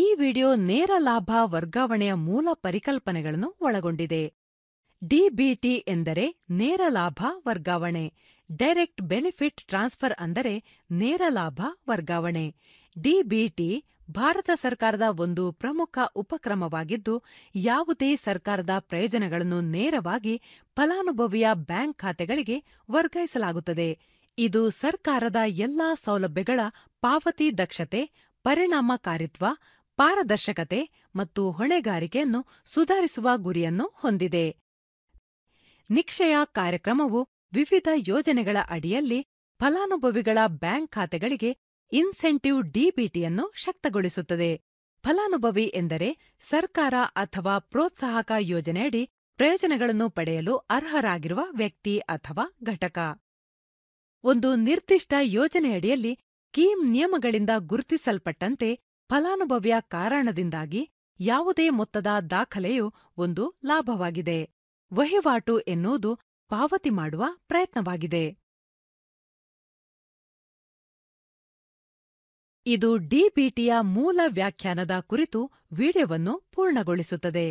ಈ ವಿಡಿಯೋ ನೇರ ಲಾಭ ವರ್ಗಾವಣೆಯ ಮೂಲ ಪರಿಕಲ್ಪನೆಗಳನ್ನು ಒಳಗೊಂಡಿದೆ ಡಿಬಿಟಿ ಎಂದರೆ ನೇರ ಲಾಭ ವರ್ಗಾವಣೆ ಡೈರೆಕ್ಟ್ ಬೆನಿಫಿಟ್ ಟ್ರಾನ್ಸ್ಫರ್ ಅಂದರೆ ನೇರ ಲಾಭ ವರ್ಗಾವಣೆ ಡಿಬಿಟಿ ಭಾರತ ಸರ್ಕಾರದ ಒಂದು ಪ್ರಮುಖ ಉಪಕ್ರಮವಾಗಿದ್ದು ಯಾವುದೇ ಸರ್ಕಾರದ ಪ್ರಯೋಜನಗಳನ್ನು ನೇರವಾಗಿ ಫಲಾನುಭವಿಯ ಬ್ಯಾಂಕ್ ಖಾತೆಗಳಿಗೆ ವರ್ಗಾಯಿಸಲಾಗುತ್ತದೆ ಇದು ಸರ್ಕಾರದ ಎಲ್ಲಾ ಸೌಲಭ್ಯಗಳ ಪಾವತಿ ದಕ್ಷತೆ ಪರಿಣಾಮಕಾರಿತ್ವ ಪಾರದರ್ಶಕತೆ ಮತ್ತು ಹೊಣೆಗಾರಿಕೆಯನ್ನು ಸುಧಾರಿಸುವ ಗುರಿಯನ್ನು ಹೊಂದಿದೆ ನಿಕ್ಷಯ ಕಾರ್ಯಕ್ರಮವು ವಿವಿಧ ಯೋಜನೆಗಳ ಅಡಿಯಲ್ಲಿ ಫಲಾನುಭವಿಗಳ ಬ್ಯಾಂಕ್ ಖಾತೆಗಳಿಗೆ ಇನ್ಸೆಂಟಿವ್ ಡಿಬಿಟಿಯನ್ನು ಶಕ್ತಗೊಳಿಸುತ್ತದೆ ಫಲಾನುಭವಿ ಎಂದರೆ ಸರ್ಕಾರ ಅಥವಾ ಪ್ರೋತ್ಸಾಹಕ ಯೋಜನೆಯಡಿ ಪ್ರಯೋಜನಗಳನ್ನು ಪಡೆಯಲು ಅರ್ಹರಾಗಿರುವ ವ್ಯಕ್ತಿ ಅಥವಾ ಘಟಕ ಒಂದು ನಿರ್ದಿಷ್ಟ ಯೋಜನೆಯಡಿಯಲ್ಲಿ ಕೀಮ್ ನಿಯಮಗಳಿಂದ ಗುರುತಿಸಲ್ಪಟ್ಟಂತೆ ಫಲಾನುಭವಿಯ ಕಾರಣದಿಂದಾಗಿ ಯಾವುದೇ ಮೊತ್ತದ ದಾಖಲೆಯು ಒಂದು ಲಾಭವಾಗಿದೆ ವಹಿವಾಟು ಎನ್ನುವುದು ಪಾವತಿ ಮಾಡುವ ಪ್ರಯತ್ನವಾಗಿದೆ ಇದು ಡಿಬಿಟಿಯ ಮೂಲ ವ್ಯಾಖ್ಯಾನದ ಕುರಿತು ವಿಡಿಯೋವನ್ನು ಪೂರ್ಣಗೊಳಿಸುತ್ತದೆ